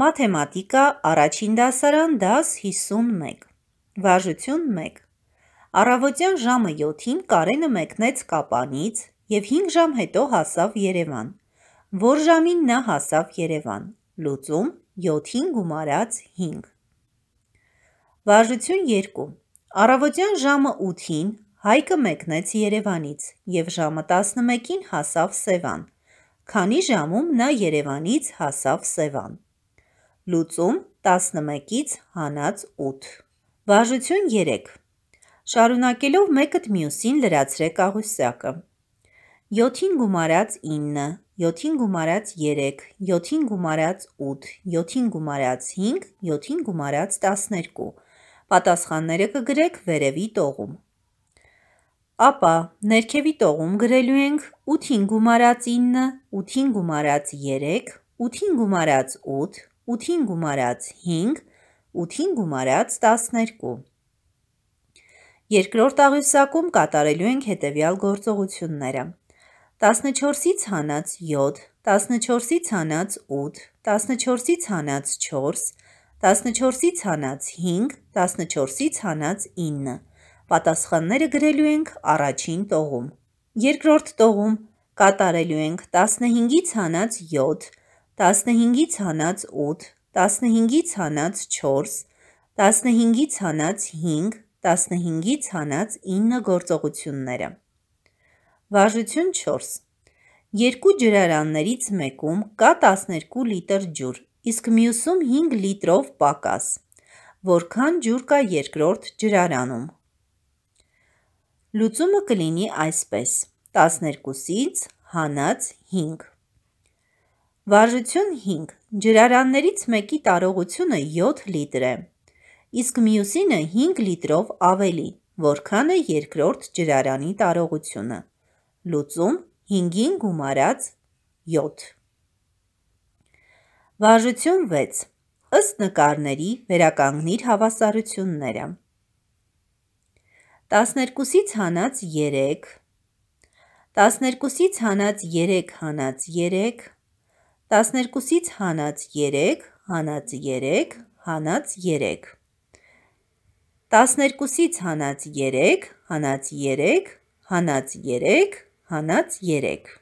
Մաթեմատիկա առաջին դասարան դաս 51 Վարժություն 1 Առավոտյան ժամը 7-ին Կարենը մեկնեց Կապանից եւ 5 ժամ հետո հասավ Երևան։ Որ ժամին նա հասավ Երևան։ Լուծում 7-ին գումարած 5։ Վարժություն 2 Առավոտյան ժամը 8-ին Հայկը մեկնեց Երևանից եւ ժամը 11-ին հասավ Սևան։ Քանի ժամում նա Երևանից հասավ Սևան լուծում 11-ից հանած 8։ Բաժություն 3։ Շարունակելով մեկըդ մյուսին լրացրեք աղյուսակը։ 7-ին գումարած 9, 7-ին գումարած 3, 7-ին գումարած 8, 7-ին գումարած 5, 7-ին գումարած 12։ Պատասխանները կգրեք վերևի տողում։ Ապա ներքևի տողում գրելու ենք 8-ին գումարած 9, 8-ին գումարած 3, 8-ին գումարած 8, 8-ին գումարած 5, 8-ին գումարած 12։ Երկրորդ աղյուսակում կատարելու ենք հետևյալ գործողությունները։ 14-ից հանած 7, 14-ից հանած 8, 14-ից հանած 4, 14-ից հանած 5, 14-ից հանած 9։ Պատասխանները գրելու ենք առաջին տողում։ Երկրորդ տողում կատարելու ենք 15-ից հանած 7, 15-ից հանած 8, 15-ից հանած 4, 15-ից հանած 5, 15-ից հանած 9 գործողությունները։ Վարժություն 4 Երկու ջրարաններից մեկում կա 12 լիտր ջուր, իսկ մյուսում 5 լիտրով պակաս, որքան ջուր կա երկրորդ ջրարանում։ Լուծումը կլինի այսպես. 12-ից հանած 5 Վարժություն 5. Ջրարաններից մեկի տարողությունը 7 լիտր է, իսկ մյուսինը 5 լիտրով ավելի, որքան է երկրորդ ջրարանի տարողությունը։ Լուծում 5-ին գումարած 7։ Վարժություն 6. Ըստ նկարների վերականգնիր հավասարությունները։ 12-ից հանած 3, 12-ից հանած 3 հանած 3 12-ից հանած 3, հանած 3, հանած 3։ 12-ից հանած 3, հանած 3, հանած 3, հանած 3։